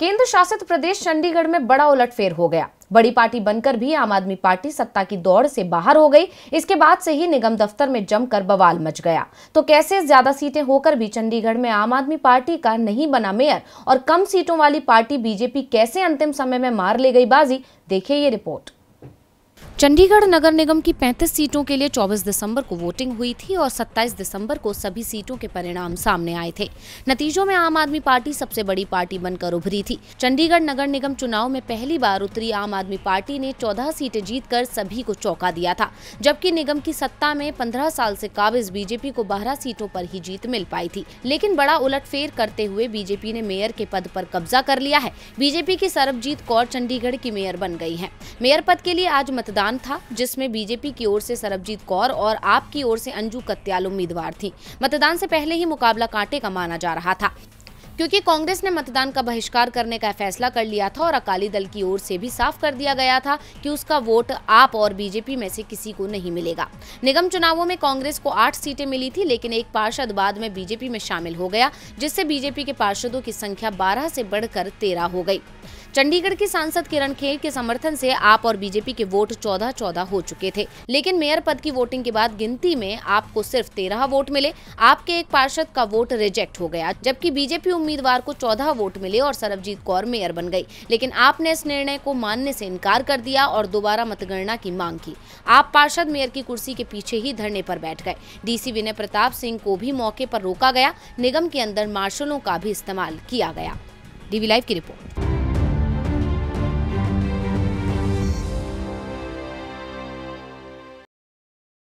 केंद्र शासित प्रदेश चंडीगढ़ में बड़ा उलटफेर हो गया बड़ी पार्टी बनकर भी आम आदमी पार्टी सत्ता की दौड़ से बाहर हो गई इसके बाद से ही निगम दफ्तर में जमकर बवाल मच गया तो कैसे ज्यादा सीटें होकर भी चंडीगढ़ में आम आदमी पार्टी का नहीं बना मेयर और कम सीटों वाली पार्टी बीजेपी कैसे अंतिम समय में मार ले गई बाजी देखिए ये रिपोर्ट चंडीगढ़ नगर निगम की 35 सीटों के लिए 24 दिसंबर को वोटिंग हुई थी और 27 दिसंबर को सभी सीटों के परिणाम सामने आए थे नतीजों में आम आदमी पार्टी सबसे बड़ी पार्टी बनकर उभरी थी चंडीगढ़ नगर निगम चुनाव में पहली बार उतरी आम आदमी पार्टी ने 14 सीटें जीतकर सभी को चौंका दिया था जबकि निगम की सत्ता में पंद्रह साल ऐसी काबिज बीजेपी को बारह सीटों आरोप ही जीत मिल पाई थी लेकिन बड़ा उलट करते हुए बीजेपी ने मेयर के पद आरोप कब्जा कर लिया है बीजेपी की सरबजीत कौर चंडीगढ़ की मेयर बन गयी है मेयर पद के लिए आज मतदान मैदान था जिसमें बीजेपी की ओर से सरबजीत कौर और आप की ओर से अंजू कत्याल उम्मीदवार थी मतदान से पहले ही मुकाबला कांटे का माना जा रहा था क्योंकि कांग्रेस ने मतदान का बहिष्कार करने का फैसला कर लिया था और अकाली दल की ओर से भी साफ कर दिया गया था कि उसका वोट आप और बीजेपी में से किसी को नहीं मिलेगा निगम चुनावों में कांग्रेस को आठ सीटें मिली थी लेकिन एक पार्षद बाद में बीजेपी में शामिल हो गया जिससे बीजेपी के पार्षदों की संख्या बारह से बढ़कर तेरह हो गयी चंडीगढ़ की सांसद किरण खेर के समर्थन से आप और बीजेपी के वोट चौदह चौदह हो चुके थे लेकिन मेयर पद की वोटिंग के बाद गिनती में आपको सिर्फ तेरह वोट मिले आपके एक पार्षद का वोट रिजेक्ट हो गया जबकि बीजेपी उम्मीदवार को चौदह वोट मिले और सरबजीत कौर मेयर बन गई लेकिन आपने इस निर्णय को मानने ऐसी इनकार कर दिया और दोबारा मतगणना की मांग की आप पार्षद मेयर की कुर्सी के पीछे ही धरने आरोप बैठ गए डी विनय प्रताप सिंह को भी मौके आरोप रोका गया निगम के अंदर मार्शलों का भी इस्तेमाल किया गया डीवी लाइव की रिपोर्ट